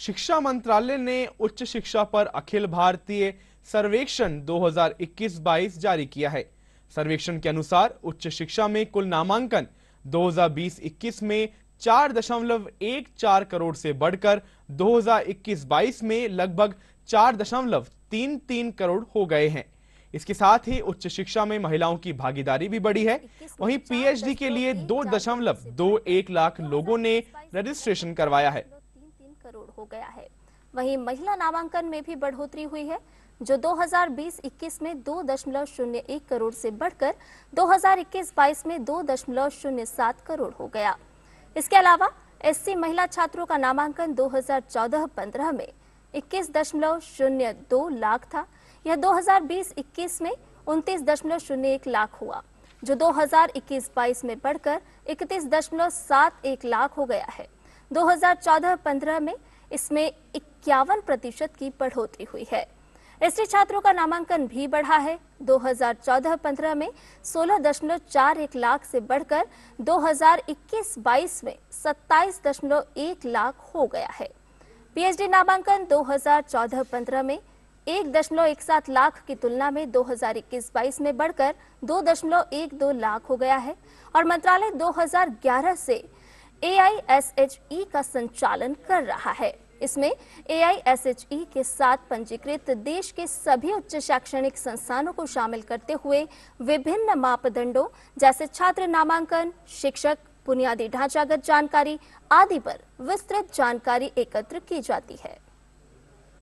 शिक्षा मंत्रालय ने उच्च शिक्षा पर अखिल भारतीय सर्वेक्षण 2021-22 जारी किया है सर्वेक्षण के अनुसार उच्च शिक्षा में कुल नामांकन 2020-21 में 4.14 करोड़ से बढ़कर 2021-22 में लगभग 4.33 करोड़ हो गए हैं इसके साथ ही उच्च शिक्षा में महिलाओं की भागीदारी भी बढ़ी है वहीं पीएचडी के लिए दो दशमलव दो एक लाख लोगों ने रजिस्ट्रेशन करवाया है करोड़ हो गया है वहीं महिला नामांकन में भी बढ़ोतरी हुई है जो 2020-21 में 2.01 करोड़ से बढ़कर 2021-22 में 2.07 करोड़ हो गया इसके अलावा एससी महिला छात्रों का नामांकन 2014-15 में 21.02 लाख था यह 2020-21 में 29.01 लाख हुआ जो 2021-22 में बढ़कर 31.71 लाख हो गया है 2014-15 में इसमें इक्यावन प्रतिशत की बढ़ोतरी हुई है एसटी छात्रों का नामांकन भी बढ़ा है 2014-15 में 16.41 लाख से बढ़कर 2021-22 में 27.1 लाख हो गया है पीएचडी नामांकन 2014-15 में 1.17 लाख की तुलना में 2021-22 में बढ़कर 2.12 लाख हो गया है और मंत्रालय 2011 से ए e का संचालन कर रहा है इसमें ए e के साथ पंजीकृत देश के सभी उच्च शैक्षणिक संस्थानों को शामिल करते हुए विभिन्न मापदंडों जैसे छात्र नामांकन शिक्षक बुनियादी ढांचागत जानकारी आदि पर विस्तृत जानकारी एकत्र की जाती है